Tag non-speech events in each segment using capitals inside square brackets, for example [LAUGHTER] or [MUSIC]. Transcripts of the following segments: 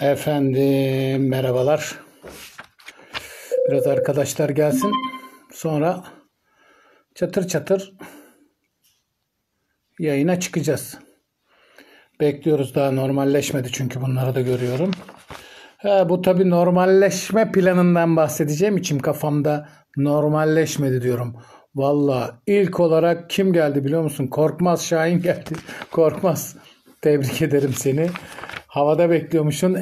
Efendim merhabalar. Biraz arkadaşlar gelsin. Sonra çatır çatır yayına çıkacağız. Bekliyoruz daha normalleşmedi çünkü bunları da görüyorum. Ha, bu tabi normalleşme planından bahsedeceğim için kafamda normalleşmedi diyorum. Valla ilk olarak kim geldi biliyor musun? Korkmaz Şahin geldi. [LAUGHS] Korkmaz. Tebrik ederim seni havada bekliyormuşsun.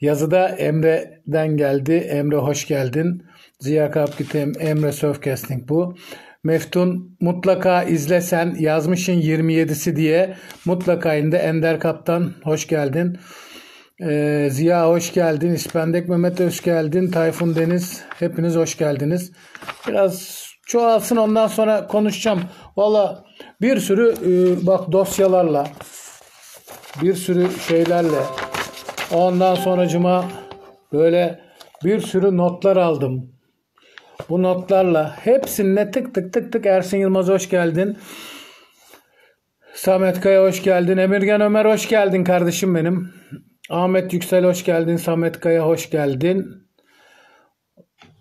Yazıda Emre'den geldi. Emre hoş geldin. Ziya Kapgütem, Emre Surfcasting bu. Meftun mutlaka izlesen yazmışın 27'si diye mutlaka indi. Ender Kaptan hoş geldin. Ee, Ziya hoş geldin. İspendek Mehmet hoş geldin. Tayfun Deniz hepiniz hoş geldiniz. Biraz çoğalsın ondan sonra konuşacağım. Valla bir sürü e, bak dosyalarla bir sürü şeylerle ondan sonracıma böyle bir sürü notlar aldım. Bu notlarla hepsine tık tık tık tık Ersin Yılmaz hoş geldin. Samet Kaya hoş geldin. Emirgen Ömer hoş geldin kardeşim benim. Ahmet Yüksel hoş geldin. Samet Kaya hoş geldin.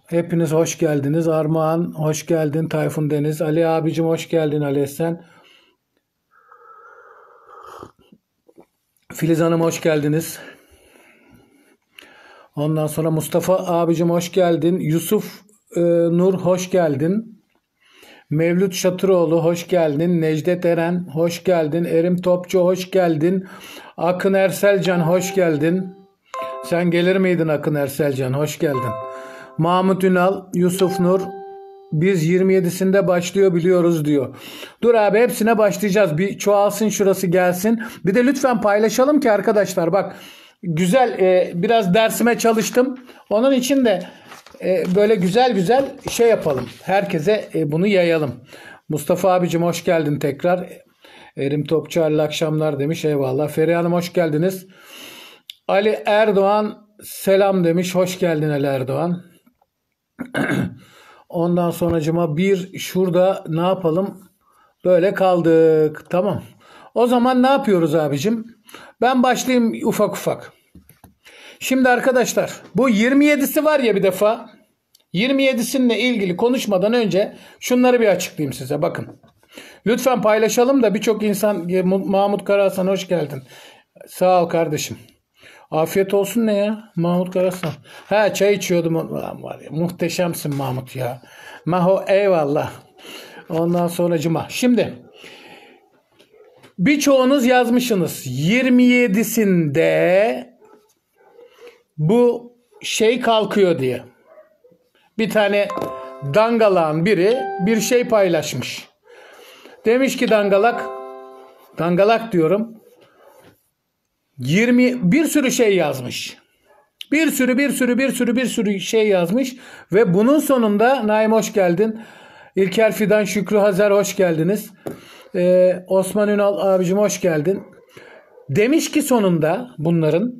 Hepiniz hoş geldiniz. Armağan hoş geldin. Tayfun Deniz. Ali abicim hoş geldin Ali Esen. Filiz Hanım hoş geldiniz. Ondan sonra Mustafa abicim hoş geldin. Yusuf e, Nur hoş geldin. Mevlüt Şatıroğlu hoş geldin. Necdet Eren hoş geldin. Erim Topçu hoş geldin. Akın Erselcan hoş geldin. Sen gelir miydin Akın Erselcan? Hoş geldin. Mahmut Ünal, Yusuf Nur, biz 27'sinde başlıyor biliyoruz diyor. Dur abi hepsine başlayacağız. Bir çoğalsın şurası gelsin. Bir de lütfen paylaşalım ki arkadaşlar bak güzel e, biraz dersime çalıştım. Onun için de e, böyle güzel güzel şey yapalım. Herkese e, bunu yayalım. Mustafa abicim hoş geldin tekrar. Erim Topçu hayırlı akşamlar demiş. Eyvallah. Feriha Hanım hoş geldiniz. Ali Erdoğan selam demiş. Hoş geldin Ali Erdoğan. [CLEARS THROAT] Ondan sonracıma bir şurada ne yapalım? Böyle kaldık. Tamam. O zaman ne yapıyoruz abicim? Ben başlayayım ufak ufak. Şimdi arkadaşlar bu 27'si var ya bir defa. 27'sinle ilgili konuşmadan önce şunları bir açıklayayım size. Bakın. Lütfen paylaşalım da birçok insan Mahmut Karahasan hoş geldin. Sağ ol kardeşim. Afiyet olsun ne ya? Mahmut Karasan. Ha çay içiyordum. Ulan var ya, muhteşemsin Mahmut ya. Maho eyvallah. Ondan sonra cuma. Şimdi birçoğunuz yazmışsınız. 27'sinde bu şey kalkıyor diye. Bir tane dangalan biri bir şey paylaşmış. Demiş ki dangalak, dangalak diyorum. 20 bir sürü şey yazmış. Bir sürü bir sürü bir sürü bir sürü şey yazmış ve bunun sonunda Naim hoş geldin. İlker Fidan, Şükrü Hazar hoş geldiniz. Ee, Osman Ünal abicim hoş geldin. Demiş ki sonunda bunların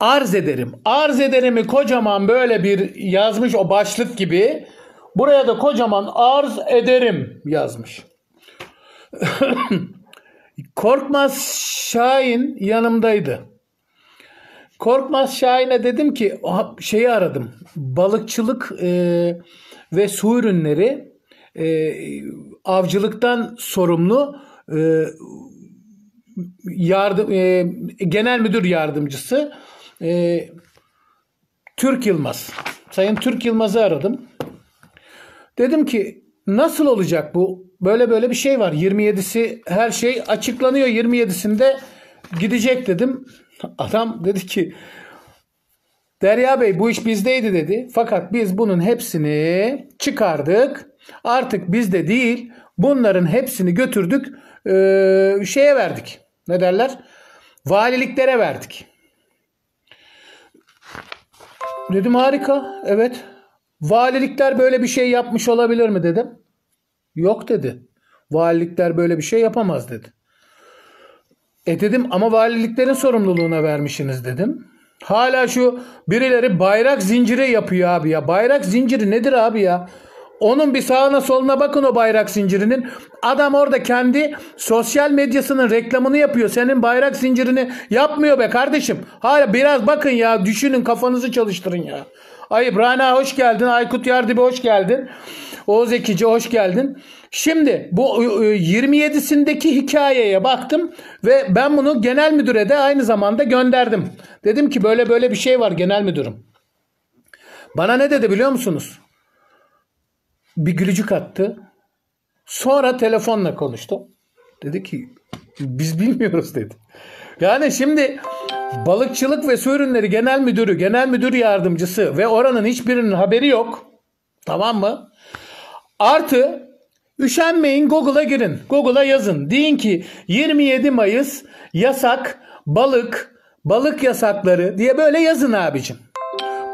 arz ederim. Arz ederimi kocaman böyle bir yazmış o başlık gibi. Buraya da kocaman arz ederim yazmış. [LAUGHS] Korkmaz Şahin yanımdaydı. Korkmaz Şahin'e dedim ki şeyi aradım. Balıkçılık e, ve su ürünleri e, avcılıktan sorumlu e, yardım e, genel müdür yardımcısı e, Türk Yılmaz. Sayın Türk Yılmaz'ı aradım. Dedim ki Nasıl olacak bu? Böyle böyle bir şey var. 27'si her şey açıklanıyor. 27'sinde gidecek dedim. [LAUGHS] Adam dedi ki Derya Bey bu iş bizdeydi dedi. Fakat biz bunun hepsini çıkardık. Artık bizde değil. Bunların hepsini götürdük. Ee, şeye verdik. Ne derler? Valiliklere verdik. Dedim harika. Evet. Valilikler böyle bir şey yapmış olabilir mi dedim. Yok dedi. Valilikler böyle bir şey yapamaz dedi. E dedim ama valiliklerin sorumluluğuna vermişsiniz dedim. Hala şu birileri bayrak zinciri yapıyor abi ya. Bayrak zinciri nedir abi ya? Onun bir sağına soluna bakın o bayrak zincirinin. Adam orada kendi sosyal medyasının reklamını yapıyor. Senin bayrak zincirini yapmıyor be kardeşim. Hala biraz bakın ya düşünün kafanızı çalıştırın ya. Ay İbrahim hoş geldin. Aykut Yardıbe hoş geldin. Oğuz Ekici hoş geldin. Şimdi bu 27'sindeki ıı, ıı, hikayeye baktım ve ben bunu genel müdüre de aynı zamanda gönderdim. Dedim ki böyle böyle bir şey var genel müdürüm. Bana ne dedi biliyor musunuz? Bir gülücük attı. Sonra telefonla konuştu. Dedi ki biz bilmiyoruz dedi. Yani şimdi Balıkçılık ve Su Ürünleri Genel Müdürü, Genel Müdür Yardımcısı ve oranın hiçbirinin haberi yok. Tamam mı? Artı üşenmeyin Google'a girin. Google'a yazın. Deyin ki 27 Mayıs yasak balık, balık yasakları diye böyle yazın abicim.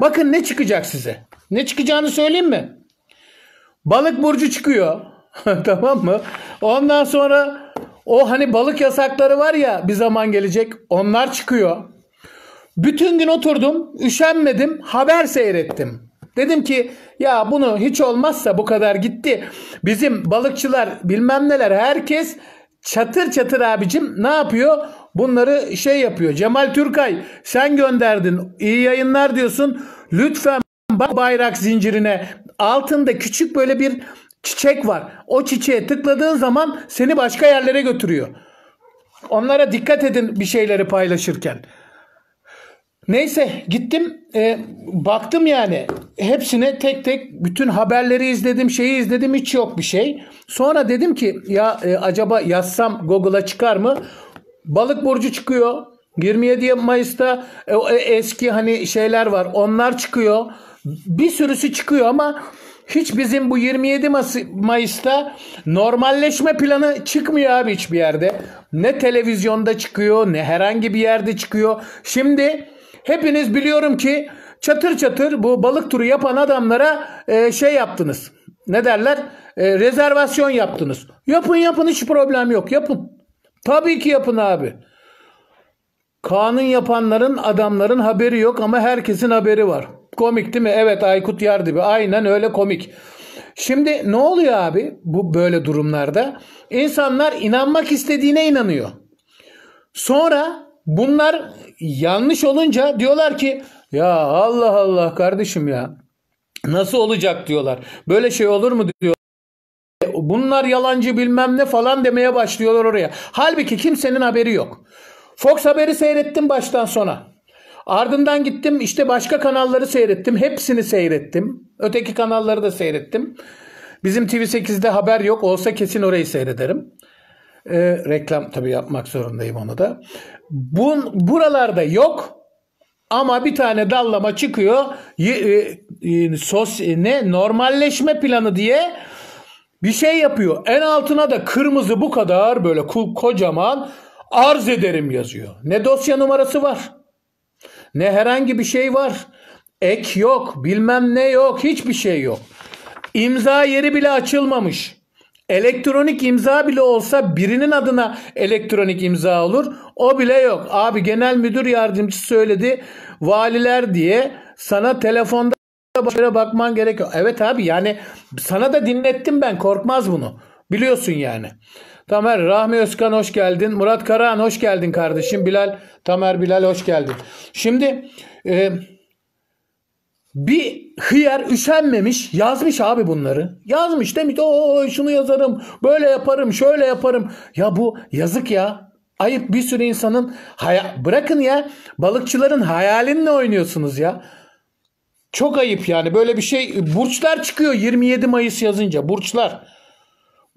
Bakın ne çıkacak size. Ne çıkacağını söyleyeyim mi? Balık burcu çıkıyor. [LAUGHS] tamam mı? Ondan sonra o hani balık yasakları var ya bir zaman gelecek onlar çıkıyor. Bütün gün oturdum, üşenmedim, haber seyrettim. Dedim ki ya bunu hiç olmazsa bu kadar gitti. Bizim balıkçılar bilmem neler herkes çatır çatır abicim ne yapıyor? Bunları şey yapıyor. Cemal Türkay sen gönderdin. iyi yayınlar diyorsun. Lütfen bayrak zincirine altında küçük böyle bir çiçek var. O çiçeğe tıkladığın zaman seni başka yerlere götürüyor. Onlara dikkat edin bir şeyleri paylaşırken. Neyse gittim e, baktım yani hepsine tek tek bütün haberleri izledim şeyi izledim hiç yok bir şey. Sonra dedim ki ya e, acaba yazsam Google'a çıkar mı? Balık burcu çıkıyor. 27 Mayıs'ta e, e, eski hani şeyler var onlar çıkıyor. Bir sürüsü çıkıyor ama hiç bizim bu 27 Mayıs'ta normalleşme planı çıkmıyor abi hiçbir yerde. Ne televizyonda çıkıyor ne herhangi bir yerde çıkıyor. Şimdi hepiniz biliyorum ki çatır çatır bu balık turu yapan adamlara e, şey yaptınız. Ne derler? E, rezervasyon yaptınız. Yapın yapın hiç problem yok. Yapın. Tabii ki yapın abi. Kanun yapanların adamların haberi yok ama herkesin haberi var komik değil mi? Evet Aykut Yardibi. Aynen öyle komik. Şimdi ne oluyor abi bu böyle durumlarda? İnsanlar inanmak istediğine inanıyor. Sonra bunlar yanlış olunca diyorlar ki ya Allah Allah kardeşim ya nasıl olacak diyorlar. Böyle şey olur mu diyor. Bunlar yalancı bilmem ne falan demeye başlıyorlar oraya. Halbuki kimsenin haberi yok. Fox haberi seyrettim baştan sona. Ardından gittim işte başka kanalları seyrettim. Hepsini seyrettim. Öteki kanalları da seyrettim. Bizim TV8'de haber yok. Olsa kesin orayı seyrederim. E, reklam tabii yapmak zorundayım onu da. Bun, buralarda yok. Ama bir tane dallama çıkıyor. e, e, sos e, ne normalleşme planı diye bir şey yapıyor. En altına da kırmızı bu kadar böyle kocaman arz ederim yazıyor. Ne dosya numarası var? ne herhangi bir şey var. Ek yok, bilmem ne yok, hiçbir şey yok. İmza yeri bile açılmamış. Elektronik imza bile olsa birinin adına elektronik imza olur. O bile yok. Abi genel müdür yardımcısı söyledi. Valiler diye sana telefonda başarı bakman gerekiyor. Evet abi yani sana da dinlettim ben korkmaz bunu. Biliyorsun yani. Tamer Rahmi Özkan hoş geldin. Murat Karahan hoş geldin kardeşim. Bilal Tamer Bilal hoş geldin. Şimdi e, bir hıyar üşenmemiş yazmış abi bunları. Yazmış demiş o şunu yazarım böyle yaparım şöyle yaparım. Ya bu yazık ya. Ayıp bir sürü insanın haya- bırakın ya balıkçıların hayalinle oynuyorsunuz ya. Çok ayıp yani böyle bir şey burçlar çıkıyor 27 Mayıs yazınca burçlar.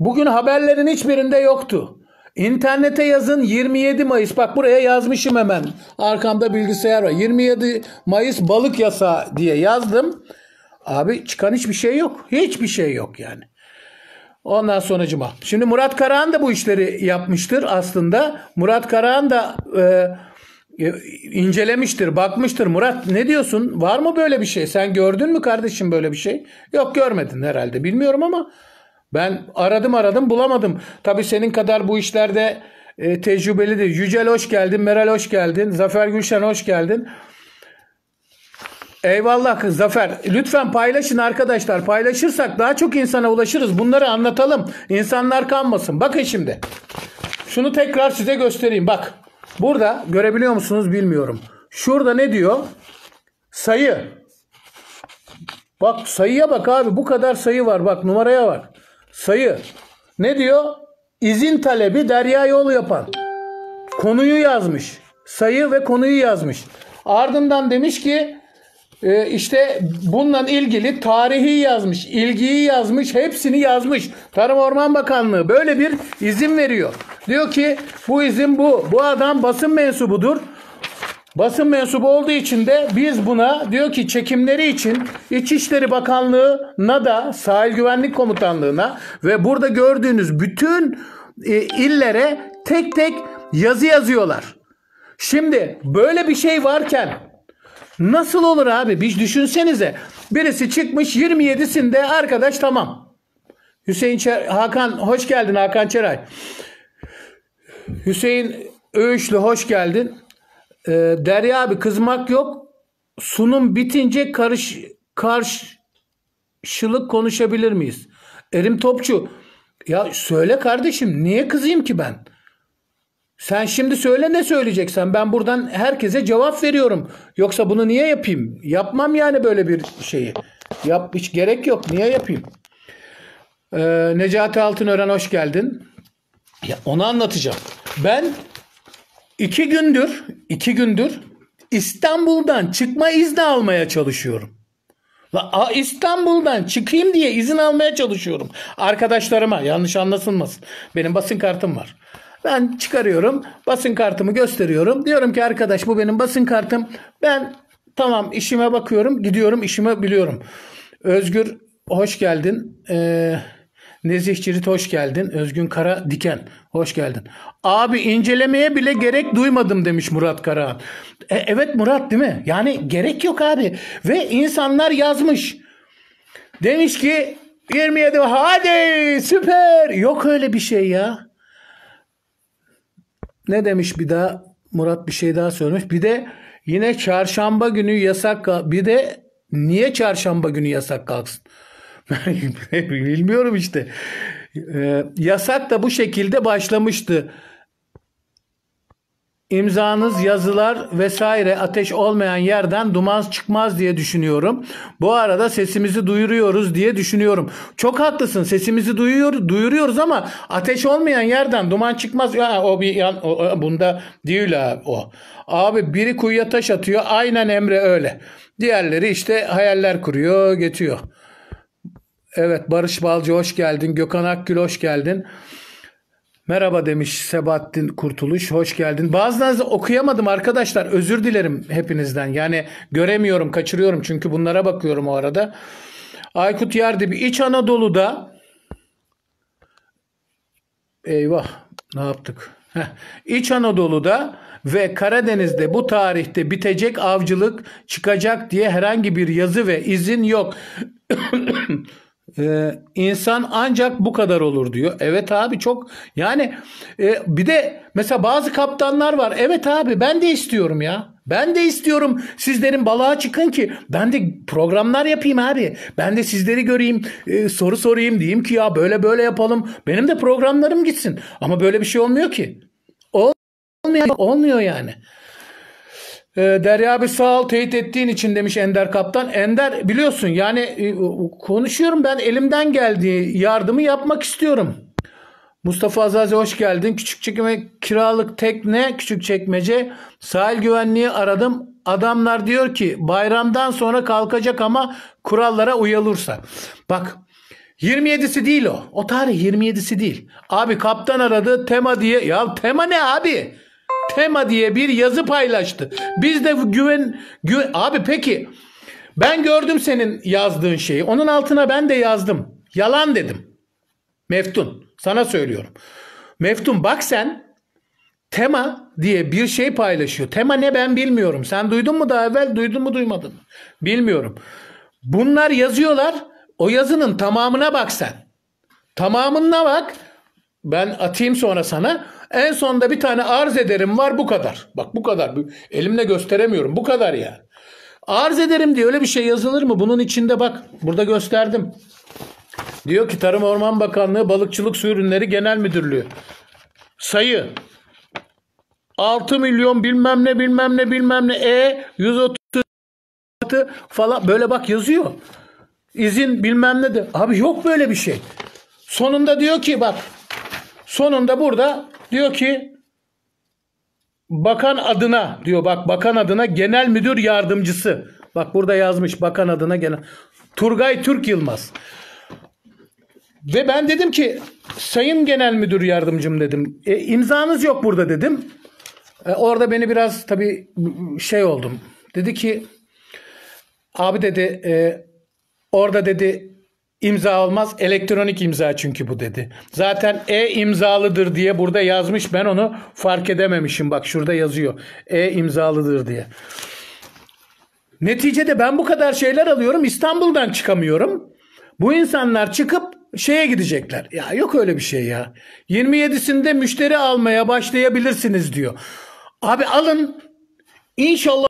Bugün haberlerin hiçbirinde yoktu. İnternete yazın 27 Mayıs. Bak buraya yazmışım hemen. Arkamda bilgisayar var. 27 Mayıs balık yasa diye yazdım. Abi çıkan hiçbir şey yok. Hiçbir şey yok yani. Ondan sonucuma. Şimdi Murat Karahan da bu işleri yapmıştır aslında. Murat Karahan da e, e, incelemiştir, bakmıştır. Murat ne diyorsun? Var mı böyle bir şey? Sen gördün mü kardeşim böyle bir şey? Yok görmedin herhalde. Bilmiyorum ama ben aradım aradım bulamadım. Tabii senin kadar bu işlerde e, tecrübeli Yücel hoş geldin, Meral hoş geldin, Zafer Gülşen hoş geldin. Eyvallah kız Zafer. Lütfen paylaşın arkadaşlar. Paylaşırsak daha çok insana ulaşırız. Bunları anlatalım. İnsanlar kanmasın. Bakın şimdi. Şunu tekrar size göstereyim. Bak. Burada görebiliyor musunuz bilmiyorum. Şurada ne diyor? Sayı. Bak sayıya bak abi. Bu kadar sayı var. Bak numaraya bak sayı. Ne diyor? İzin talebi derya yol yapan. Konuyu yazmış. Sayı ve konuyu yazmış. Ardından demiş ki e, işte bununla ilgili tarihi yazmış, ilgiyi yazmış, hepsini yazmış. Tarım Orman Bakanlığı böyle bir izin veriyor. Diyor ki bu izin bu. Bu adam basın mensubudur. Basın mensubu olduğu için de biz buna diyor ki çekimleri için İçişleri Bakanlığı'na da Sahil Güvenlik Komutanlığı'na ve burada gördüğünüz bütün e, illere tek tek yazı yazıyorlar. Şimdi böyle bir şey varken nasıl olur abi? Bir düşünsenize. Birisi çıkmış 27'sinde arkadaş tamam. Hüseyin Çer Hakan hoş geldin Hakan Çeray. Hüseyin Öğüşlü hoş geldin. E, Derya abi kızmak yok. Sunum bitince karış karşılık konuşabilir miyiz? Erim Topçu ya söyle kardeşim niye kızayım ki ben? Sen şimdi söyle ne söyleyeceksen. Ben buradan herkese cevap veriyorum. Yoksa bunu niye yapayım? Yapmam yani böyle bir şeyi. Yap hiç gerek yok. Niye yapayım? Ee, Necati Altınören hoş geldin. Ya onu anlatacağım. Ben İki gündür, iki gündür İstanbul'dan çıkma izni almaya çalışıyorum. İstanbul'dan çıkayım diye izin almaya çalışıyorum. Arkadaşlarıma yanlış anlasılmasın. Benim basın kartım var. Ben çıkarıyorum, basın kartımı gösteriyorum. Diyorum ki arkadaş bu benim basın kartım. Ben tamam işime bakıyorum, gidiyorum, işime biliyorum. Özgür hoş geldin. Ee, Nezih Cirit hoş geldin. Özgün Kara Diken hoş geldin. Abi incelemeye bile gerek duymadım demiş Murat Karahan. E, evet Murat değil mi? Yani gerek yok abi. Ve insanlar yazmış. Demiş ki 27 hadi süper. Yok öyle bir şey ya. Ne demiş bir daha Murat bir şey daha söylemiş. Bir de yine çarşamba günü yasak bir de niye çarşamba günü yasak kalksın? [LAUGHS] Bilmiyorum işte. Ee, yasak da bu şekilde başlamıştı. İmzanız, yazılar vesaire ateş olmayan yerden duman çıkmaz diye düşünüyorum. Bu arada sesimizi duyuruyoruz diye düşünüyorum. Çok haklısın. Sesimizi duyuyor, duyuruyoruz ama ateş olmayan yerden duman çıkmaz. Ya o bir yan, o, bunda değil ha o. Abi biri kuyuya taş atıyor. Aynen Emre öyle. Diğerleri işte hayaller kuruyor, geçiyor. Evet Barış Balcı hoş geldin. Gökhan Akgül hoş geldin. Merhaba demiş Sebahattin Kurtuluş. Hoş geldin. Bazılarınızı okuyamadım arkadaşlar. Özür dilerim hepinizden. Yani göremiyorum, kaçırıyorum çünkü bunlara bakıyorum o arada. Aykut Yerdibi İç Anadolu'da Eyvah ne yaptık? Heh. İç Anadolu'da ve Karadeniz'de bu tarihte bitecek avcılık çıkacak diye herhangi bir yazı ve izin yok. [CLEARS THROAT] Ee, insan ancak bu kadar olur diyor. Evet abi çok yani e, bir de mesela bazı kaptanlar var. Evet abi ben de istiyorum ya. Ben de istiyorum sizlerin balığa çıkın ki ben de programlar yapayım abi. Ben de sizleri göreyim, e, soru sorayım diyeyim ki ya böyle böyle yapalım. Benim de programlarım gitsin. Ama böyle bir şey olmuyor ki. Olmuyor, olmuyor yani. E, Derya bir sağ ol teyit ettiğin için demiş Ender Kaptan. Ender biliyorsun yani e, konuşuyorum ben elimden geldiği yardımı yapmak istiyorum. Mustafa Azazi hoş geldin. Küçük çekme kiralık tekne, küçük çekmece. Sahil güvenliği aradım. Adamlar diyor ki bayramdan sonra kalkacak ama kurallara uyulursa. Bak 27'si değil o. O tarih 27'si değil. Abi kaptan aradı tema diye. Ya tema ne abi? tema diye bir yazı paylaştı. Biz de güven, güven abi peki ben gördüm senin yazdığın şeyi. Onun altına ben de yazdım. Yalan dedim. Meftun sana söylüyorum. Meftun bak sen tema diye bir şey paylaşıyor. Tema ne ben bilmiyorum. Sen duydun mu daha evvel? Duydun mu duymadın mı? Bilmiyorum. Bunlar yazıyorlar. O yazının tamamına bak sen. Tamamına bak. Ben atayım sonra sana. En sonda bir tane arz ederim var bu kadar. Bak bu kadar. Elimle gösteremiyorum. Bu kadar ya. Arz ederim diye öyle bir şey yazılır mı? Bunun içinde bak burada gösterdim. Diyor ki Tarım Orman Bakanlığı Balıkçılık Su Ürünleri Genel Müdürlüğü. Sayı 6 milyon bilmem ne bilmem ne bilmem ne e 136 falan böyle bak yazıyor. İzin bilmem ne de. Abi yok böyle bir şey. Sonunda diyor ki bak sonunda burada Diyor ki bakan adına diyor bak bakan adına genel müdür yardımcısı. Bak burada yazmış bakan adına genel. Turgay Türk Yılmaz. Ve ben dedim ki sayın genel müdür yardımcım dedim. E, imzanız yok burada dedim. E, orada beni biraz tabii şey oldum. Dedi ki abi dedi e, orada dedi İmza olmaz elektronik imza çünkü bu dedi. Zaten e imzalıdır diye burada yazmış ben onu fark edememişim bak şurada yazıyor. E imzalıdır diye. Neticede ben bu kadar şeyler alıyorum İstanbul'dan çıkamıyorum. Bu insanlar çıkıp şeye gidecekler. Ya yok öyle bir şey ya. 27'sinde müşteri almaya başlayabilirsiniz diyor. Abi alın. İnşallah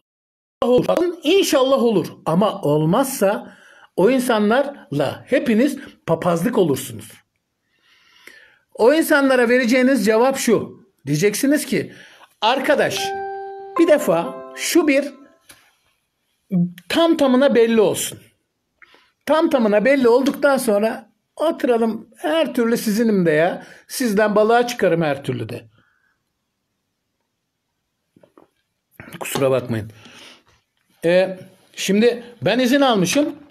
olur. Alın, İnşallah olur. Ama olmazsa o insanlarla hepiniz papazlık olursunuz. O insanlara vereceğiniz cevap şu. Diyeceksiniz ki arkadaş bir defa şu bir tam tamına belli olsun. Tam tamına belli olduktan sonra oturalım her türlü sizinim de ya. Sizden balığa çıkarım her türlü de. Kusura bakmayın. Ee, şimdi ben izin almışım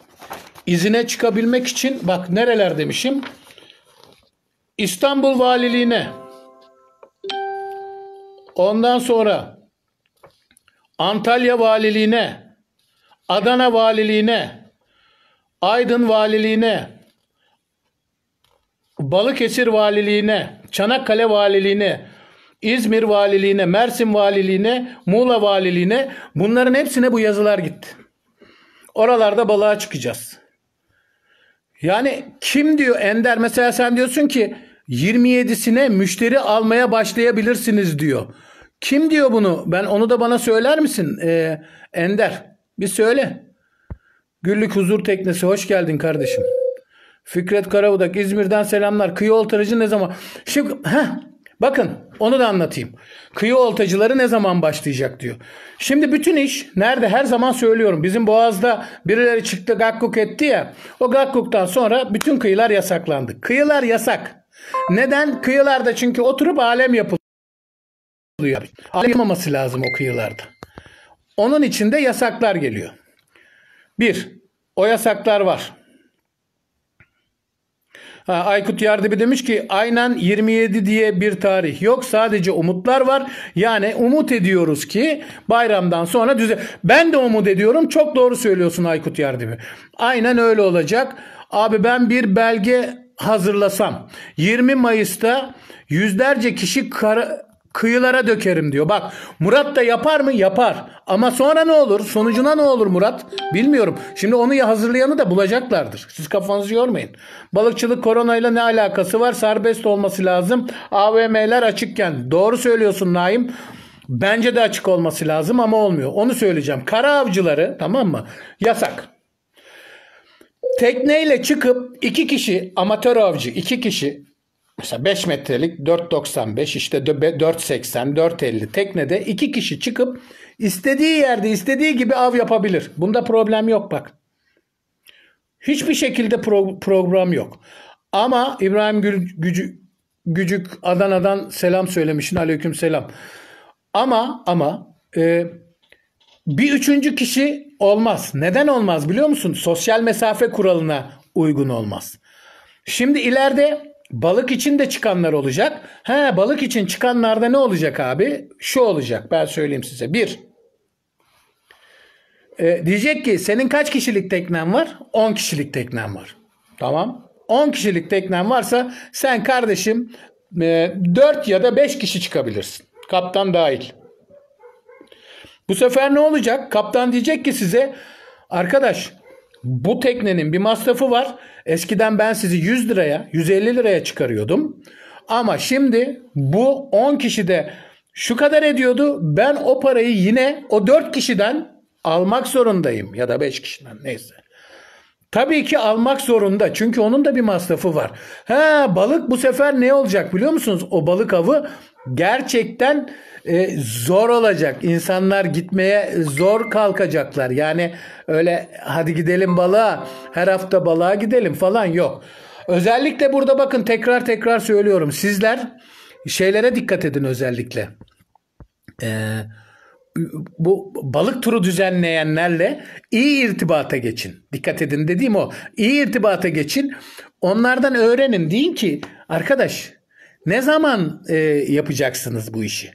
izine çıkabilmek için bak nereler demişim. İstanbul Valiliğine ondan sonra Antalya Valiliğine Adana Valiliğine Aydın Valiliğine Balıkesir Valiliğine Çanakkale Valiliğine İzmir Valiliğine, Mersin Valiliğine, Muğla Valiliğine bunların hepsine bu yazılar gitti. Oralarda balığa çıkacağız. Yani kim diyor Ender mesela sen diyorsun ki 27'sine müşteri almaya başlayabilirsiniz diyor. Kim diyor bunu? Ben onu da bana söyler misin? Ee, Ender bir söyle. Güllük Huzur Teknesi hoş geldin kardeşim. Fikret Karabudak İzmir'den selamlar. Kıyı oltarıcı ne zaman? Şimdi heh, Bakın onu da anlatayım. Kıyı oltacıları ne zaman başlayacak diyor. Şimdi bütün iş nerede her zaman söylüyorum. Bizim Boğaz'da birileri çıktı gakkuk etti ya. O gakkuktan sonra bütün kıyılar yasaklandı. Kıyılar yasak. Neden? Kıyılarda çünkü oturup alem yapılıyor. Alem yapmaması lazım o kıyılarda. Onun içinde yasaklar geliyor. Bir, o yasaklar var. Ha, Aykut Yardıbi demiş ki aynen 27 diye bir tarih yok. Sadece umutlar var. Yani umut ediyoruz ki bayramdan sonra düze... Ben de umut ediyorum. Çok doğru söylüyorsun Aykut Yardıbi. Aynen öyle olacak. Abi ben bir belge hazırlasam 20 Mayıs'ta yüzlerce kişi kar kıyılara dökerim diyor. Bak Murat da yapar mı? Yapar. Ama sonra ne olur? Sonucuna ne olur Murat? Bilmiyorum. Şimdi onu ya hazırlayanı da bulacaklardır. Siz kafanızı yormayın. Balıkçılık koronayla ne alakası var? Serbest olması lazım. AVM'ler açıkken. Doğru söylüyorsun Naim. Bence de açık olması lazım ama olmuyor. Onu söyleyeceğim. Kara avcıları tamam mı? Yasak. Tekneyle çıkıp iki kişi amatör avcı iki kişi Mesela 5 metrelik 4.95 işte 4.80 4.50 teknede iki kişi çıkıp istediği yerde istediği gibi av yapabilir. Bunda problem yok bak. Hiçbir şekilde pro- program yok. Ama İbrahim Gül, Gücü, Gücük Adana'dan selam söylemişsin. Aleyküm selam. Ama ama e, bir üçüncü kişi olmaz. Neden olmaz biliyor musun? Sosyal mesafe kuralına uygun olmaz. Şimdi ileride Balık için de çıkanlar olacak. He balık için çıkanlarda ne olacak abi? Şu olacak ben söyleyeyim size. Bir. E, diyecek ki senin kaç kişilik teknen var? 10 kişilik teknen var. Tamam. 10 kişilik teknen varsa sen kardeşim e, 4 ya da 5 kişi çıkabilirsin. Kaptan dahil. Bu sefer ne olacak? Kaptan diyecek ki size arkadaş bu teknenin bir masrafı var. Eskiden ben sizi 100 liraya, 150 liraya çıkarıyordum. Ama şimdi bu 10 de şu kadar ediyordu. Ben o parayı yine o 4 kişiden almak zorundayım ya da 5 kişiden neyse. Tabii ki almak zorunda. Çünkü onun da bir masrafı var. Ha balık bu sefer ne olacak biliyor musunuz? O balık avı gerçekten e, zor olacak. İnsanlar gitmeye zor kalkacaklar. Yani öyle hadi gidelim balığa, her hafta balığa gidelim falan yok. Özellikle burada bakın tekrar tekrar söylüyorum. Sizler şeylere dikkat edin özellikle. Ee, bu balık turu düzenleyenlerle iyi irtibata geçin. Dikkat edin dediğim o. İyi irtibata geçin. Onlardan öğrenin. Deyin ki arkadaş ne zaman e, yapacaksınız bu işi?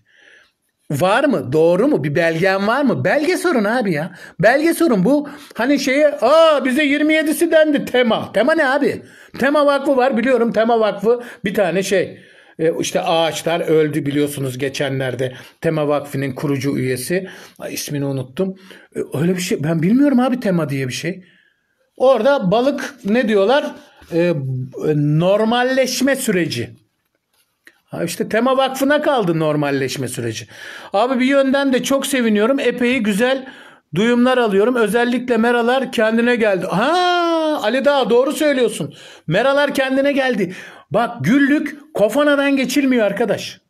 Var mı? Doğru mu? Bir belgen var mı? Belge sorun abi ya. Belge sorun bu. Hani şeye aa bize 27'si dendi tema. Tema ne abi? Tema Vakfı var biliyorum. Tema Vakfı bir tane şey. E, işte ağaçlar öldü biliyorsunuz geçenlerde. Tema Vakfı'nın kurucu üyesi. Ay, ismini unuttum. E, öyle bir şey ben bilmiyorum abi tema diye bir şey. Orada balık ne diyorlar? E, e normalleşme süreci. Ha işte tema vakfına kaldı normalleşme süreci. Abi bir yönden de çok seviniyorum. Epey güzel duyumlar alıyorum. Özellikle Meralar kendine geldi. Ha Ali Dağ doğru söylüyorsun. Meralar kendine geldi. Bak Güllük Kofana'dan geçilmiyor arkadaş.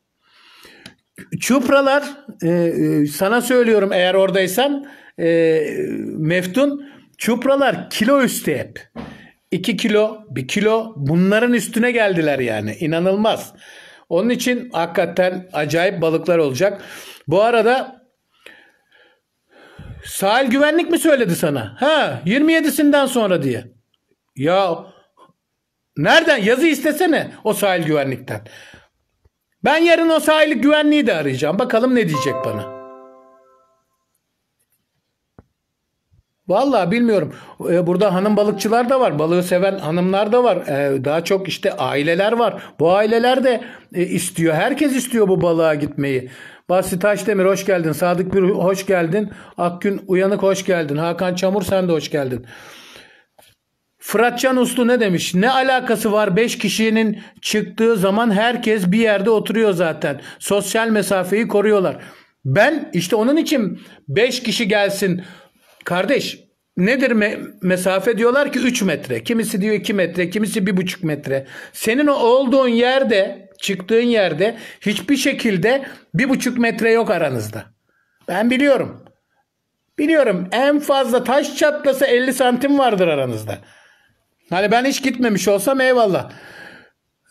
Çupralar e, e sana söylüyorum eğer oradaysan, e, Meftun Çupralar kilo üstü hep. 2 kilo, 1 kilo bunların üstüne geldiler yani. İnanılmaz. Onun için hakikaten acayip balıklar olacak. Bu arada sahil güvenlik mi söyledi sana? Ha 27'sinden sonra diye. Ya nereden? Yazı istesene o sahil güvenlikten. Ben yarın o sahil güvenliği de arayacağım. Bakalım ne diyecek bana. Vallahi bilmiyorum. E, burada hanım balıkçılar da var. Balığı seven hanımlar da var. E, daha çok işte aileler var. Bu aileler de e, istiyor. Herkes istiyor bu balığa gitmeyi. Basri Taşdemir hoş geldin. Sadık Bir hoş geldin. Akgün Uyanık hoş geldin. Hakan Çamur sen de hoş geldin. Fıratcan Uslu ne demiş? Ne alakası var 5 kişinin çıktığı zaman herkes bir yerde oturuyor zaten. Sosyal mesafeyi koruyorlar. Ben işte onun için 5 kişi gelsin Kardeş nedir me mesafe diyorlar ki 3 metre. Kimisi diyor 2 metre, kimisi 1,5 metre. Senin olduğun yerde, çıktığın yerde hiçbir şekilde 1,5 metre yok aranızda. Ben biliyorum. Biliyorum en fazla taş çatlasa 50 santim vardır aranızda. Hani ben hiç gitmemiş olsam eyvallah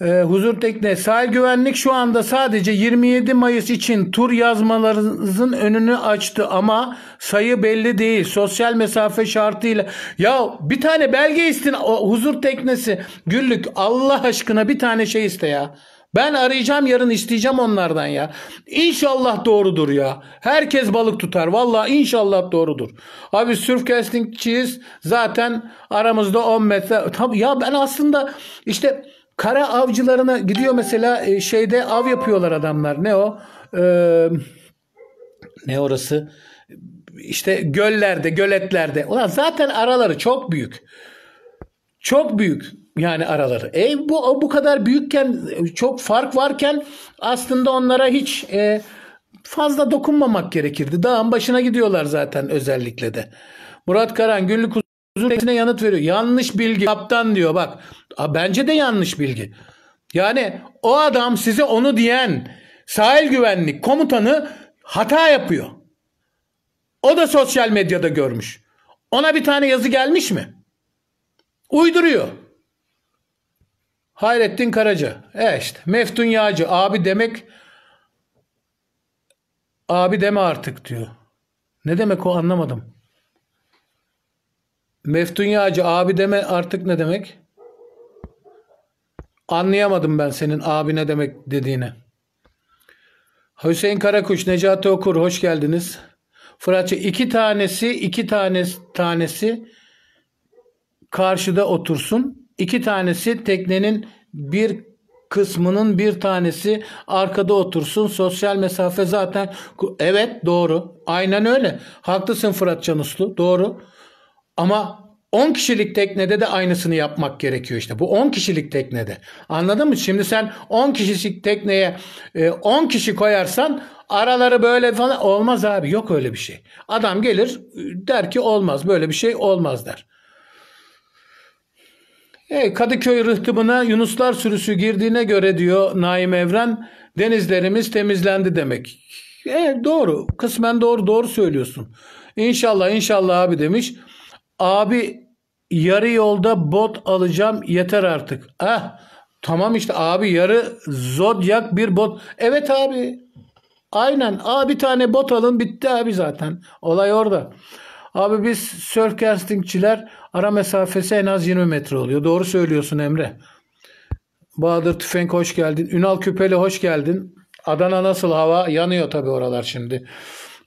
e, Huzur Tekne sahil güvenlik şu anda sadece 27 Mayıs için tur yazmalarınızın önünü açtı ama sayı belli değil. Sosyal mesafe şartıyla. Ya bir tane belge istin o, Huzur Teknesi Güllük Allah aşkına bir tane şey iste ya. Ben arayacağım yarın isteyeceğim onlardan ya. İnşallah doğrudur ya. Herkes balık tutar. Valla inşallah doğrudur. Abi surf castingçiyiz. Zaten aramızda 10 metre. Tabii ya ben aslında işte Kara avcılarına gidiyor mesela e, şeyde av yapıyorlar adamlar. Ne o? Ee, ne orası? İşte göllerde, göletlerde. Ulan zaten araları çok büyük. Çok büyük yani araları. E bu bu kadar büyükken çok fark varken aslında onlara hiç e, fazla dokunmamak gerekirdi. Dağın başına gidiyorlar zaten özellikle de. Murat Karan günlük huzur yanıt veriyor. Yanlış bilgi kaptan diyor bak. Bence de yanlış bilgi. Yani o adam size onu diyen sahil güvenlik komutanı hata yapıyor. O da sosyal medyada görmüş. Ona bir tane yazı gelmiş mi? Uyduruyor. Hayrettin Karaca. E işte Meftun Yağcı abi demek abi deme artık diyor. Ne demek o anlamadım. Meftunyacı abi deme artık ne demek? Anlayamadım ben senin abi ne demek dediğini. Hüseyin Karakuş, Necati Okur hoş geldiniz. Fıratçı iki tanesi iki tanesi tanesi karşıda otursun. İki tanesi teknenin bir kısmının bir tanesi arkada otursun. Sosyal mesafe zaten evet doğru. Aynen öyle. Haklısın Fırat Canuslu. Doğru. Ama 10 kişilik teknede de aynısını yapmak gerekiyor işte. Bu 10 kişilik teknede. Anladın mı? Şimdi sen 10 kişilik tekneye 10 e, kişi koyarsan araları böyle falan olmaz abi. Yok öyle bir şey. Adam gelir e, der ki olmaz. Böyle bir şey olmaz der. E, Kadıköy rıhtımına Yunuslar sürüsü girdiğine göre diyor Naim Evren denizlerimiz temizlendi demek. E, doğru. Kısmen doğru doğru söylüyorsun. İnşallah inşallah abi demiş. Abi yarı yolda bot alacağım yeter artık. Ah tamam işte abi yarı zodyak bir bot. Evet abi aynen abi bir tane bot alın bitti abi zaten. Olay orada. Abi biz surfcastingçiler ara mesafesi en az 20 metre oluyor. Doğru söylüyorsun Emre. Bahadır Tüfenk hoş geldin. Ünal Küpeli hoş geldin. Adana nasıl hava? Yanıyor tabii oralar şimdi.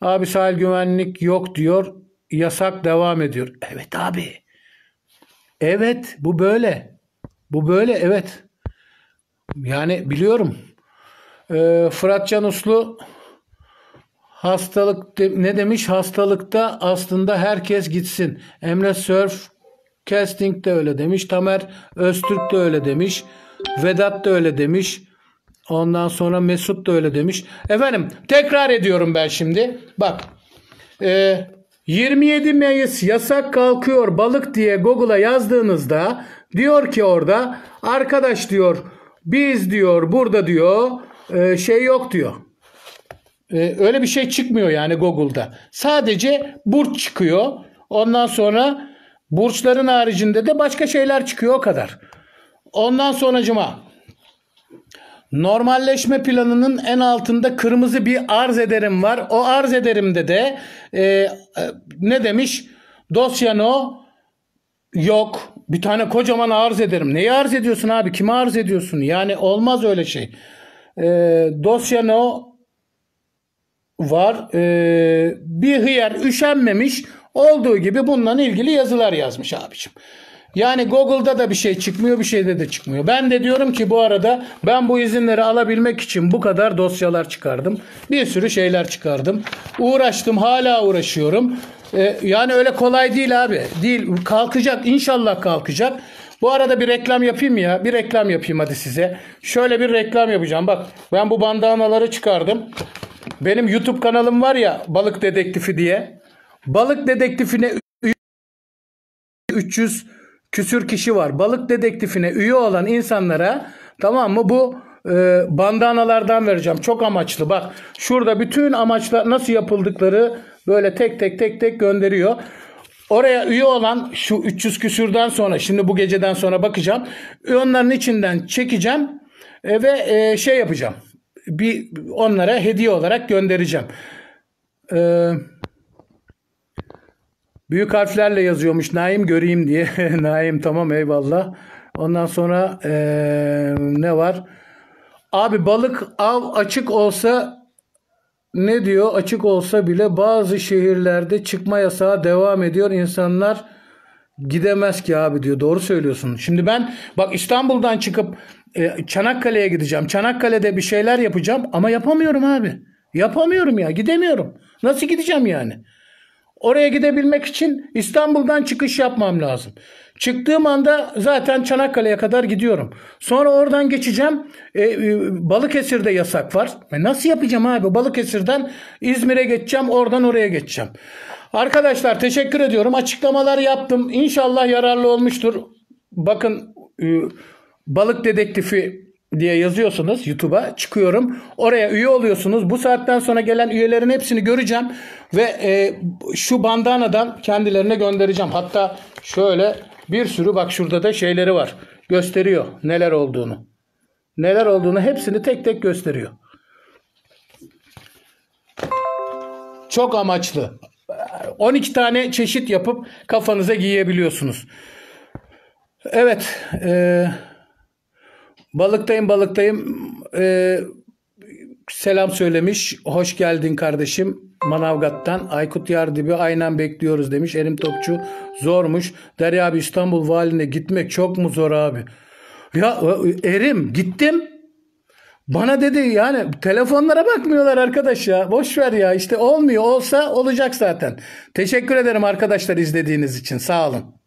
Abi sahil güvenlik yok diyor yasak devam ediyor. Evet abi. Evet bu böyle. Bu böyle evet. Yani biliyorum. Ee, Fırat Can Uslu hastalık de, ne demiş? Hastalıkta aslında herkes gitsin. Emre Surf Casting de öyle demiş. Tamer Öztürk de öyle demiş. Vedat da öyle demiş. Ondan sonra Mesut da öyle demiş. Efendim tekrar ediyorum ben şimdi. Bak. Eee 27 Mayıs yasak kalkıyor balık diye Google'a yazdığınızda diyor ki orada arkadaş diyor biz diyor burada diyor e, şey yok diyor. E, öyle bir şey çıkmıyor yani Google'da. Sadece burç çıkıyor. Ondan sonra burçların haricinde de başka şeyler çıkıyor o kadar. Ondan sonracıma Normalleşme planının en altında kırmızı bir arz ederim var. O arz ederimde de e, e ne demiş? Dosyano yok. Bir tane kocaman arz ederim. Neyi arz ediyorsun abi? Kime arz ediyorsun? Yani olmaz öyle şey. E, dosyan var. E, bir hıyar üşenmemiş. Olduğu gibi bundan ilgili yazılar yazmış abicim. Yani Google'da da bir şey çıkmıyor, bir şeyde de çıkmıyor. Ben de diyorum ki bu arada ben bu izinleri alabilmek için bu kadar dosyalar çıkardım. Bir sürü şeyler çıkardım. Uğraştım, hala uğraşıyorum. Ee, yani öyle kolay değil abi. Değil. Kalkacak, inşallah kalkacak. Bu arada bir reklam yapayım ya. Bir reklam yapayım hadi size. Şöyle bir reklam yapacağım. Bak ben bu bandanaları çıkardım. Benim YouTube kanalım var ya Balık Dedektifi diye. Balık Dedektifi'ne 300 küsür kişi var. Balık dedektifine üye olan insanlara tamam mı bu e, bandanalardan vereceğim. Çok amaçlı bak. Şurada bütün amaçlar nasıl yapıldıkları böyle tek tek tek tek gönderiyor. Oraya üye olan şu 300 küsürden sonra şimdi bu geceden sonra bakacağım. Onların içinden çekeceğim e, ve e, şey yapacağım. Bir onlara hediye olarak göndereceğim. Eee Büyük harflerle yazıyormuş Naim göreyim diye. [LAUGHS] Naim tamam eyvallah. Ondan sonra ee, ne var? Abi balık av açık olsa ne diyor? Açık olsa bile bazı şehirlerde çıkma yasağı devam ediyor. İnsanlar gidemez ki abi diyor. Doğru söylüyorsun. Şimdi ben bak İstanbul'dan çıkıp e, Çanakkale'ye gideceğim. Çanakkale'de bir şeyler yapacağım ama yapamıyorum abi. Yapamıyorum ya. Gidemiyorum. Nasıl gideceğim yani? Oraya gidebilmek için İstanbul'dan çıkış yapmam lazım. Çıktığım anda zaten Çanakkale'ye kadar gidiyorum. Sonra oradan geçeceğim. E, e, Balıkesir'de yasak var. E nasıl yapacağım abi? Balıkesir'den İzmir'e geçeceğim. Oradan oraya geçeceğim. Arkadaşlar teşekkür ediyorum. Açıklamalar yaptım. İnşallah yararlı olmuştur. Bakın e, Balık Dedektifi diye yazıyorsunuz YouTube'a çıkıyorum. Oraya üye oluyorsunuz. Bu saatten sonra gelen üyelerin hepsini göreceğim ve e, şu bandanadan kendilerine göndereceğim. Hatta şöyle bir sürü bak şurada da şeyleri var. Gösteriyor neler olduğunu. Neler olduğunu hepsini tek tek gösteriyor. Çok amaçlı. 12 tane çeşit yapıp kafanıza giyebiliyorsunuz. Evet, eee Balıktayım balıktayım. Ee, selam söylemiş. Hoş geldin kardeşim. Manavgat'tan Aykut Yardibi aynen bekliyoruz demiş. Erim Topçu zormuş. Derya abi İstanbul valine gitmek çok mu zor abi? Ya Erim gittim. Bana dedi yani telefonlara bakmıyorlar arkadaş ya. Boş ver ya işte olmuyor olsa olacak zaten. Teşekkür ederim arkadaşlar izlediğiniz için sağ olun.